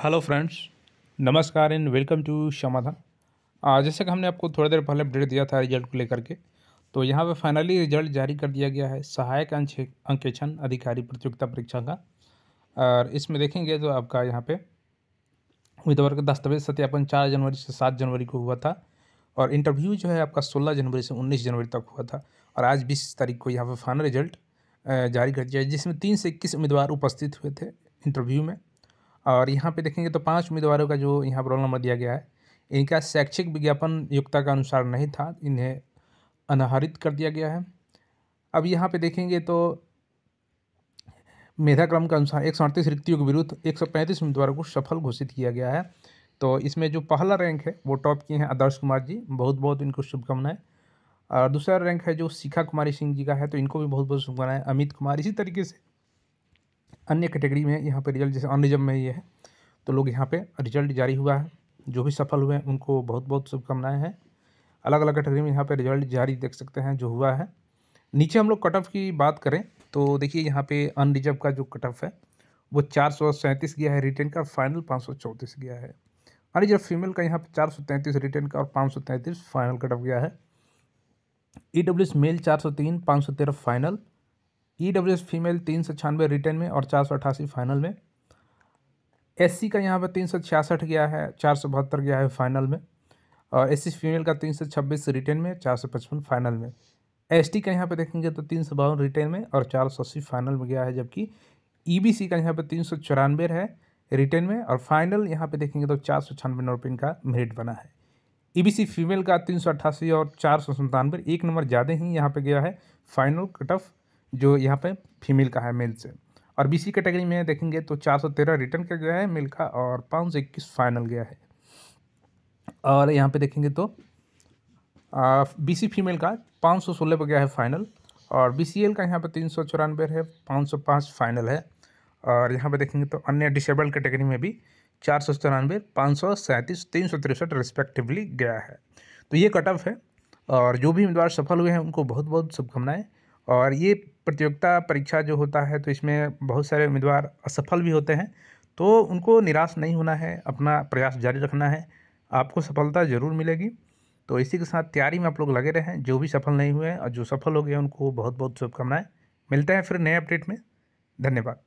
hello friends नमस्कार and welcome to Samadhan जैसे कि हमने आपको थोड़ी देर पहले अपडेट दिया था रिजल्ट को लेकर के तो यहाँ पे फाइनली रिजल्ट जारी कर दिया गया है सहायक अंकेक्षण अधिकारी प्रतियोगिता परीक्षा का और इसमें देखेंगे तो आपका यहाँ पे उम्मीदवार का दस्तावेज सत्यापन चार जनवरी से सात जनवरी को हुआ था और इंटरव्यू जो है आपका सोलह जनवरी से उन्नीस जनवरी तक हुआ था और आज बीस तारीख को यहाँ पर फाइनल रिजल्ट जारी कर दिया जिसमें तीन से इक्कीस उम्मीदवार उपस्थित हुए थे इंटरव्यू में और यहाँ पे देखेंगे तो पांच उम्मीदवारों का जो यहाँ रोल नंबर दिया गया है इनका शैक्षिक विज्ञापन योग्यता का अनुसार नहीं था इन्हें अनाहरित कर दिया गया है अब यहाँ पे देखेंगे तो मेधाक्रम के अनुसार एक सौ अड़तीस रिक्तियों के विरुद्ध एक सौ पैंतीस उम्मीदवारों को सफल घोषित किया गया है तो इसमें जो पहला रैंक है वो टॉप किए हैं आदर्श कुमार जी बहुत बहुत इनको शुभकामनाएं और दूसरा रैंक है जो शिखा कुमारी सिंह जी का है तो इनको भी बहुत बहुत शुभकामनाएं अमित कुमार इसी तरीके से अन्य कैटेगरी में यहाँ पर रिजल्ट जैसे अनरिजर्व में ये है तो लोग यहाँ पे रिजल्ट जारी हुआ है जो भी सफल हुए हैं उनको बहुत बहुत शुभकामनाएँ हैं अलग अलग कैटेगरी में यहाँ पे रिजल्ट जारी देख सकते हैं जो हुआ है नीचे हम लोग कट ऑफ की बात करें तो देखिए यहाँ पे अनरिजर्व का जो कट ऑफ है वो चार सौ सैंतीस गया है रिटर्न का फाइनल पाँच सौ चौंतीस गया है अनरिजर्व फीमेल का यहाँ पे चार सौ तैंतीस रिटर्न का और पाँच सौ तैंतीस फाइनल कट ऑफ गया है ई डब्ल्यू एस मेल चार सौ तीन पाँच सौ तेरह final E W S female तीन सौ छियानवे रिटर्न में और चार सौ अट्ठासी फाइनल में एस सी का यहाँ पर तीन सौ छियासठ गया है चार सौ बहत्तर गया है फाइनल में और एस सी फीमेल का तीन सौ छब्बीस रिटर्न में चार सौ पचपन फाइनल में एस टी का यहाँ पर देखेंगे तो तीन सौ बावन रिटर्न में और चार सौ अस्सी फाइनल में गया है जबकि ई बी सी का यहाँ पर तीन सौ चौरानवे है रिटर्न में और फाइनल यहाँ पर देखेंगे तो चार सौ छियानवे रुपये का मेरिट बना है ई बी सी फीमेल का तीन सौ अट्ठासी और चार सौ संतानवे एक नंबर ज़्यादा ही यहाँ पर गया है फाइनल कट ऑफ जो यहाँ पे फीमेल का है मेल से और बीसी कैटेगरी में देखेंगे तो 413 रिटर्न का गया है मेल का और पाँच सौ इक्कीस फाइनल गया है और यहाँ पे देखेंगे तो बीसी फीमेल का पाँच सौ सोलह पर गया है फाइनल और बीसीएल का यहाँ पे तीन सौ चौरानवे है पाँच सौ पाँच फाइनल है और यहाँ पे देखेंगे तो अन्य डिसेबल कैटेगरी में भी चार सौ चौरानवे पाँच सौ सैंतीस तीन सौ तिरसठ रिस्पेक्टिवली गया है तो ये कट ऑफ है और जो भी उम्मीदवार सफल हुए हैं उनको बहुत बहुत शुभकामनाएँ और ये प्रतियोगिता परीक्षा जो होता है तो इसमें बहुत सारे उम्मीदवार असफल भी होते हैं तो उनको निराश नहीं होना है अपना प्रयास जारी रखना है आपको सफलता ज़रूर मिलेगी तो इसी के साथ तैयारी में आप लोग लगे रहें जो भी सफल नहीं हुए और जो सफल हो गए उनको बहुत बहुत शुभकामनाएँ मिलते हैं फिर नए अपडेट में धन्यवाद